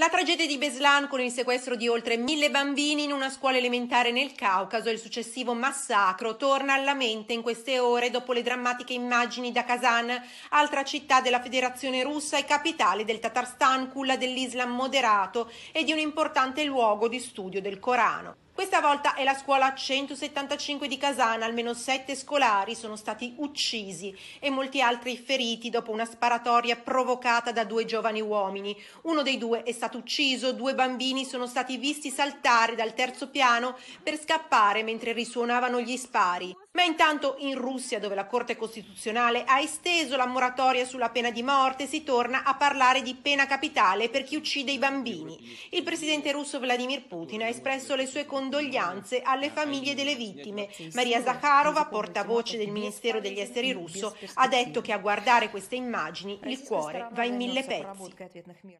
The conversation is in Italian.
La tragedia di Beslan con il sequestro di oltre mille bambini in una scuola elementare nel Caucaso e il successivo massacro torna alla mente in queste ore dopo le drammatiche immagini da Kazan, altra città della Federazione russa e capitale del Tatarstan, culla dell'Islam moderato e di un importante luogo di studio del Corano. Questa volta è la scuola 175 di Casana, almeno sette scolari sono stati uccisi e molti altri feriti dopo una sparatoria provocata da due giovani uomini. Uno dei due è stato ucciso, due bambini sono stati visti saltare dal terzo piano per scappare mentre risuonavano gli spari. Ma intanto in Russia, dove la Corte Costituzionale ha esteso la moratoria sulla pena di morte, si torna a parlare di pena capitale per chi uccide i bambini. Il presidente russo Vladimir Putin ha espresso le sue condoglianze alle famiglie delle vittime. Maria Zakharova, portavoce del Ministero degli Esteri russo, ha detto che a guardare queste immagini il cuore va in mille pezzi.